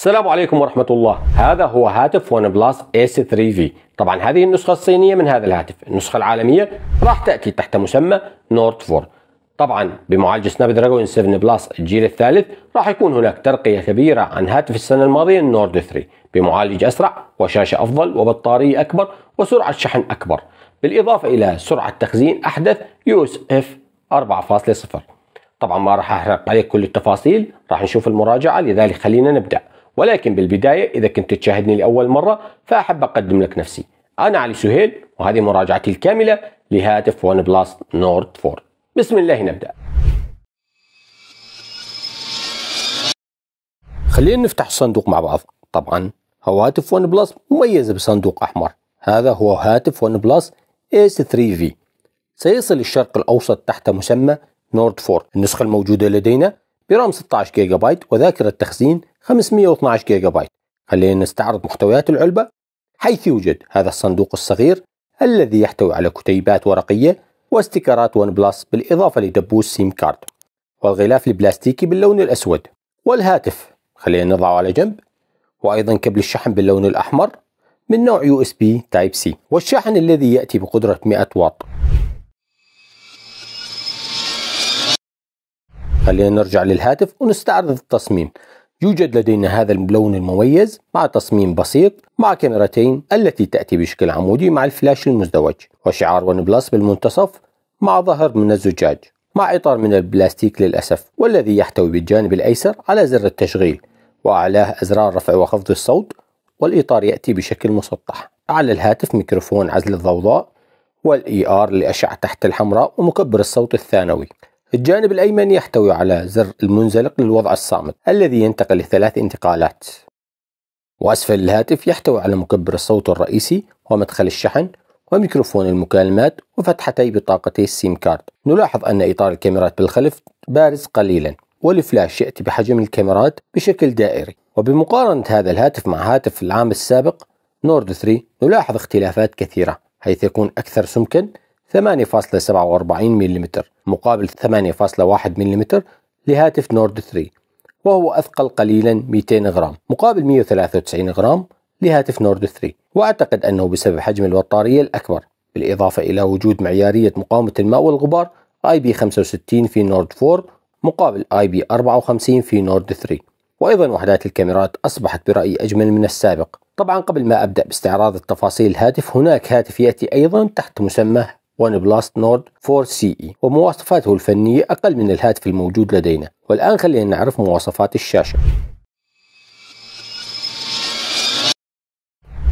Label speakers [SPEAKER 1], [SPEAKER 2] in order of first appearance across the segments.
[SPEAKER 1] السلام عليكم ورحمة الله هذا هو هاتف ون بلس اس 3 في طبعا هذه النسخة الصينية من هذا الهاتف النسخة العالمية راح تأتي تحت مسمى نورد 4 طبعا بمعالج سناب دراجون 7 بلس الجيل الثالث راح يكون هناك ترقية كبيرة عن هاتف السنة الماضية النورد 3 بمعالج أسرع وشاشة أفضل وبطارية أكبر وسرعة شحن أكبر بالإضافة إلى سرعة تخزين أحدث يو اس اف 4.0 طبعا ما راح أحرق عليك كل التفاصيل راح نشوف المراجعة لذلك خلينا نبدأ ولكن بالبداية إذا كنت تشاهدني لأول مرة فأحب أقدم لك نفسي أنا علي سهيل وهذه مراجعتي الكاملة لهاتف ون بلس نورد 4 بسم الله نبدأ خلينا نفتح الصندوق مع بعض طبعا هواتف ون بلس مميزة بصندوق أحمر هذا هو هاتف ون بلس اس 3 في سيصل الشرق الأوسط تحت مسمى نورد 4 النسخة الموجودة لدينا برام 16 جيجا بايت وذاكرة تخزين 512 جيجا بايت خلينا نستعرض محتويات العلبة حيث يوجد هذا الصندوق الصغير الذي يحتوي على كتيبات ورقية واستيكرات ون بلس بالإضافة لدبوس سيم كارد والغلاف البلاستيكي باللون الأسود والهاتف خلينا نضعه على جنب وأيضا كبل الشحن باللون الأحمر من نوع يو اس بي تايب سي والشاحن الذي يأتي بقدرة 100 واط خلينا نرجع للهاتف ونستعرض التصميم يوجد لدينا هذا اللون المميز مع تصميم بسيط مع كاميرتين التي تأتي بشكل عمودي مع الفلاش المزدوج وشعار ون بلس بالمنتصف مع ظهر من الزجاج مع إطار من البلاستيك للأسف والذي يحتوي بالجانب الأيسر على زر التشغيل وأعلاه أزرار رفع وخفض الصوت والإطار يأتي بشكل مسطح على الهاتف ميكروفون عزل الضوضاء والإي آر e للأشعة تحت الحمراء ومكبر الصوت الثانوي الجانب الأيمن يحتوي على زر المنزلق للوضع الصامت الذي ينتقل لثلاث انتقالات وأسفل الهاتف يحتوي على مكبر الصوت الرئيسي ومدخل الشحن وميكروفون المكالمات وفتحتي بطاقتي السيم كارد نلاحظ أن إطار الكاميرات بالخلف بارز قليلا والفلاش يأتي بحجم الكاميرات بشكل دائري وبمقارنة هذا الهاتف مع هاتف العام السابق نورد 3 نلاحظ اختلافات كثيرة حيث يكون أكثر سمكا 8.47 ملم مقابل 8.1 ملم لهاتف نورد 3 وهو أثقل قليلا 200 غرام مقابل 193 غرام لهاتف نورد 3 وأعتقد أنه بسبب حجم البطارية الأكبر بالإضافة إلى وجود معيارية مقاومة الماء والغبار اي بي 65 في نورد 4 مقابل اي بي 54 في نورد 3 وايضا وحدات الكاميرات اصبحت برايي اجمل من السابق طبعا قبل ما ابدا باستعراض التفاصيل الهاتف هناك هاتف ياتي ايضا تحت مسمى ون بلاست نورد 4 سي اي ومواصفاته الفنية أقل من الهاتف الموجود لدينا والآن خلينا نعرف مواصفات الشاشة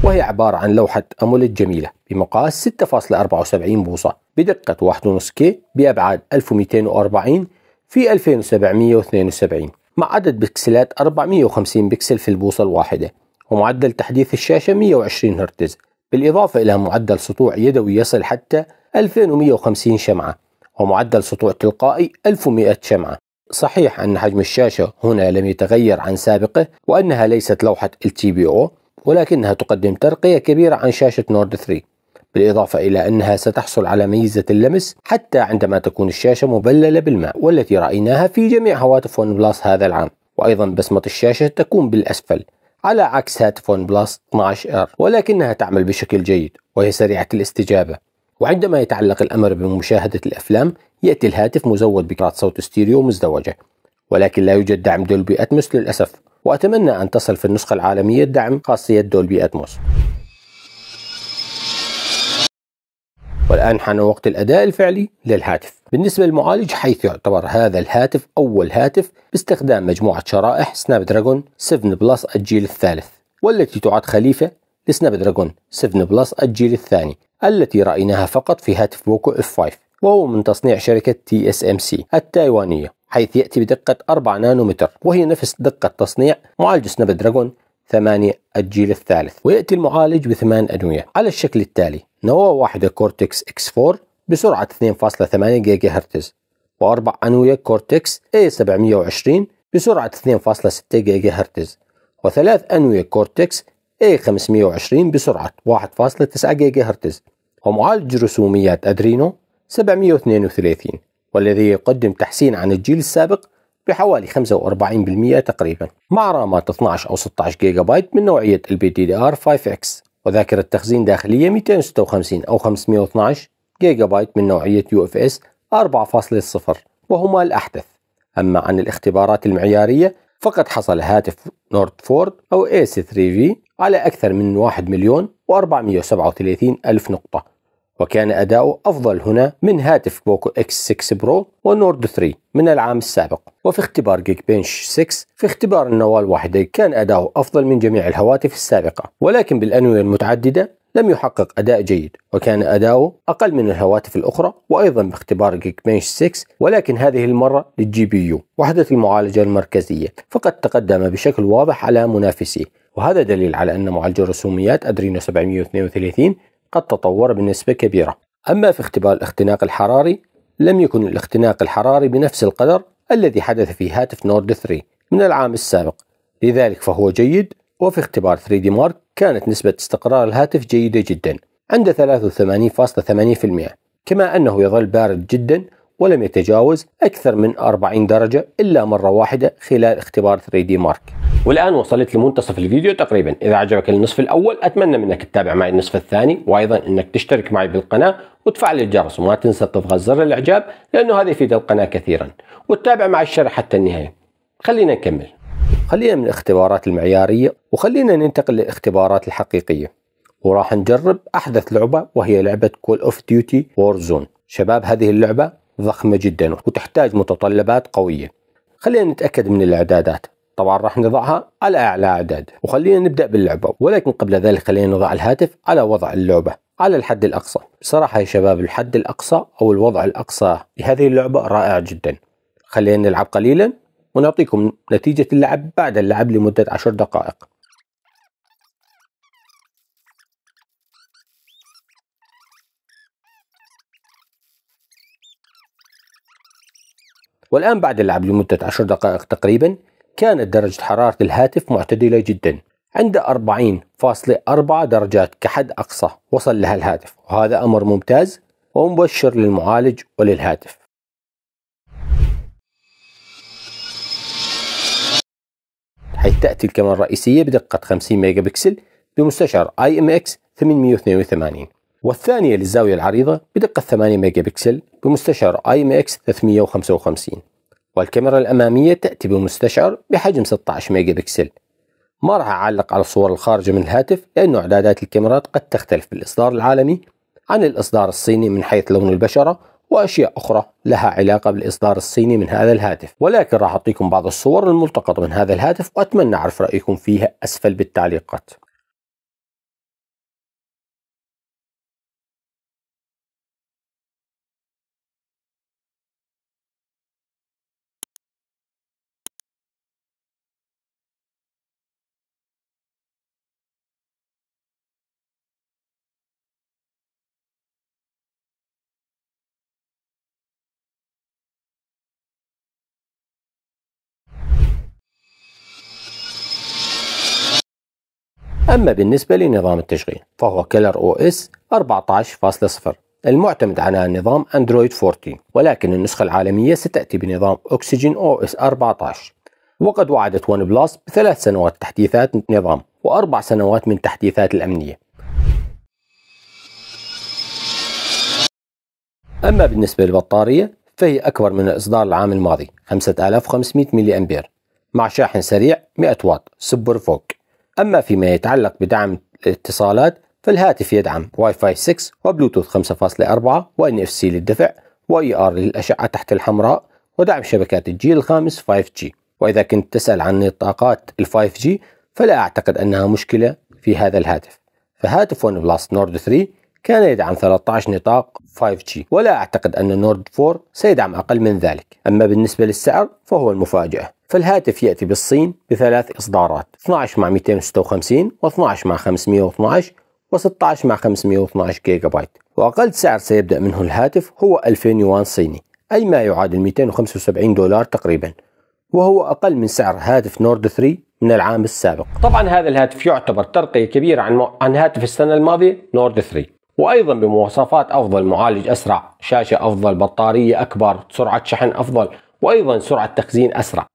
[SPEAKER 1] وهي عبارة عن لوحة أموليد جميلة بمقاس 6.74 بوصة بدقة 1.5 كي بأبعاد 1240 في 2772 مع عدد بكسلات 450 بكسل في البوصة الواحدة ومعدل تحديث الشاشة 120 هرتز بالإضافة إلى معدل سطوع يدوي يصل حتى 2150 شمعة ومعدل سطوع تلقائي 1100 شمعة صحيح أن حجم الشاشة هنا لم يتغير عن سابقه وأنها ليست لوحة LTPO ولكنها تقدم ترقية كبيرة عن شاشة نورد 3 بالإضافة إلى أنها ستحصل على ميزة اللمس حتى عندما تكون الشاشة مبللة بالماء والتي رأيناها في جميع هواتف ون بلس هذا العام وأيضا بسمة الشاشة تكون بالأسفل على عكس هاتف ون بلس 12 ار ولكنها تعمل بشكل جيد وهي سريعة الاستجابة وعندما يتعلق الأمر بمشاهدة الأفلام يأتي الهاتف مزود بكرات صوت ستيريو مزدوجة ولكن لا يوجد دعم دولبي أتموس للأسف وأتمنى أن تصل في النسخة العالمية دعم خاصية دولبي أتموس والآن حان وقت الأداء الفعلي للهاتف بالنسبة للمعالج حيث يعتبر هذا الهاتف أول هاتف باستخدام مجموعة شرائح سناب دراجون 7 بلس الجيل الثالث والتي تعد خليفة لسناب دراجون 7 بلس الجيل الثاني التي رأيناها فقط في هاتف بوكو اف 5 وهو من تصنيع شركة تي اس ام سي التايوانية حيث يأتي بدقة 4 نانومتر وهي نفس دقة تصنيع معالج سناب دراجون 8 الجيل الثالث ويأتي المعالج بثمان أنوية على الشكل التالي نواة واحدة كورتكس اكس 4 بسرعة 2.8 جيجا هرتز وأربع أنوية كورتكس A720 بسرعة 2.6 جيجا هرتز وثلاث أنوية كورتكس A520 إيه، بسرعة 1.9 جيجا هرتز ومعالج رسوميات أدرينو 732 والذي يقدم تحسين عن الجيل السابق بحوالي 45% تقريبا مع رامات 12 أو 16 جيجا بايت من نوعية LPDDR5X وذاكرة تخزين داخلية 256 أو 512 جيجا بايت من نوعية UFS 4.0 وهما الأحدث أما عن الاختبارات المعيارية فقد حصل هاتف نورد فورد أو AC 3 في على أكثر من 1 مليون و437 ألف نقطة وكان أداؤه أفضل هنا من هاتف بوكو اكس 6 برو ونورد 3 من العام السابق وفي اختبار جيك بنش 6 في اختبار النواة الواحدة كان أداؤه أفضل من جميع الهواتف السابقة ولكن بالأنوية المتعددة لم يحقق أداء جيد وكان أداؤه أقل من الهواتف الأخرى وأيضا باختبار جيك جيكبنش 6 ولكن هذه المرة للجي بي يو وحدة المعالجة المركزية فقد تقدم بشكل واضح على منافسيه وهذا دليل على أن معالج الرسوميات أدرينو 732 قد تطور بنسبة كبيرة أما في اختبار الاختناق الحراري لم يكن الاختناق الحراري بنفس القدر الذي حدث في هاتف نورد 3 من العام السابق لذلك فهو جيد وفي اختبار 3 دي مارك كانت نسبة استقرار الهاتف جيدة جدا عند 83.8% كما أنه يظل بارد جدا ولم يتجاوز أكثر من 40 درجة إلا مرة واحدة خلال اختبار 3D Mark والآن وصلت لمنتصف الفيديو تقريبا إذا عجبك النصف الأول أتمنى منك تتابع معي النصف الثاني وأيضا أنك تشترك معي بالقناة وتفعل الجرس وما تنسى تضغط زر الإعجاب لأنه هذا يفيد القناة كثيرا وتتابع مع الشرح حتى النهاية خلينا نكمل خلينا من الاختبارات المعيارية وخلينا ننتقل للاختبارات الحقيقية وراح نجرب أحدث لعبة وهي لعبة كول أوف ديوتي Warzone شباب هذه اللعبة ضخمة جدا وتحتاج متطلبات قوية خلينا نتأكد من الإعدادات طبعا راح نضعها على أعلى أعداد وخلينا نبدأ باللعبة ولكن قبل ذلك خلينا نضع الهاتف على وضع اللعبة على الحد الأقصى بصراحة يا شباب الحد الأقصى أو الوضع الأقصى لهذه اللعبة رائع جدا خلينا نلعب قليلا ونعطيكم نتيجة اللعب بعد اللعب لمدة عشر دقائق والآن بعد اللعب لمدة عشر دقائق تقريبا كانت درجة حرارة الهاتف معتدلة جدا عند 40.4 درجات كحد أقصى وصل لها الهاتف وهذا أمر ممتاز ومبشر للمعالج وللهاتف حيث تأتي الكاميرا الرئيسية بدقة 50 ميجا بكسل بمستشعر اي ام اكس 882 والثانية للزاوية العريضة بدقة 8 ميجا بكسل بمستشعر اي ام اكس 355 والكاميرا الأمامية تأتي بمستشعر بحجم 16 ميجا بكسل ما راح أعلق على الصور الخارجة من الهاتف لأن إعدادات الكاميرات قد تختلف بالإصدار العالمي عن الإصدار الصيني من حيث لون البشرة وأشياء أخرى لها علاقة بالإصدار الصيني من هذا الهاتف ولكن راح أعطيكم بعض الصور الملتقطة من هذا الهاتف وأتمنى أعرف رأيكم فيها أسفل بالتعليقات أما بالنسبة لنظام التشغيل فهو كلر أو إس 14.0 المعتمد على نظام أندرويد 14 ولكن النسخة العالمية ستأتي بنظام اوكسجين أو إس 14 وقد وعدت ون بلس بثلاث سنوات تحديثات نظام وأربع سنوات من تحديثات الأمنية أما بالنسبة للبطارية فهي أكبر من الإصدار العام الماضي 5500 ملي أمبير مع شاحن سريع 100 واط سوبر فوق أما فيما يتعلق بدعم الاتصالات فالهاتف يدعم واي فاي 6 وبلوتوث 5.4 وان اف سي للدفع واي ار للاشعه تحت الحمراء ودعم شبكات الجيل الخامس 5G واذا كنت تسال عن نطاقات ال 5G فلا اعتقد انها مشكله في هذا الهاتف فهاتف ون بلس نورد 3 كان يدعم 13 نطاق 5G ولا اعتقد ان نورد 4 سيدعم اقل من ذلك اما بالنسبه للسعر فهو المفاجاه فالهاتف يأتي بالصين بثلاث إصدارات 12 مع 256 و12 مع 512 و16 مع 512 جيجا بايت وأقل سعر سيبدأ منه الهاتف هو 2000 يوان صيني أي ما يعادل 275 دولار تقريبا وهو أقل من سعر هاتف نورد 3 من العام السابق طبعا هذا الهاتف يعتبر ترقية كبيرة عن, م... عن هاتف السنة الماضية نورد 3 وأيضا بمواصفات أفضل معالج أسرع شاشة أفضل بطارية أكبر سرعة شحن أفضل وأيضا سرعة تخزين أسرع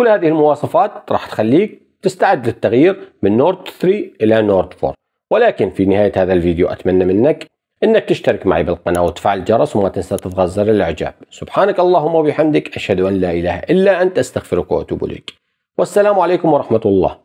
[SPEAKER 1] كل هذه المواصفات راح تخليك تستعد للتغيير من نورد 3 إلى نورد 4 ولكن في نهاية هذا الفيديو أتمنى منك انك تشترك معي بالقناة وتفعل الجرس وما تنسى تضغط زر الاعجاب سبحانك اللهم وبحمدك اشهد ان لا اله الا انت استغفرك واتوب اليك والسلام عليكم ورحمة الله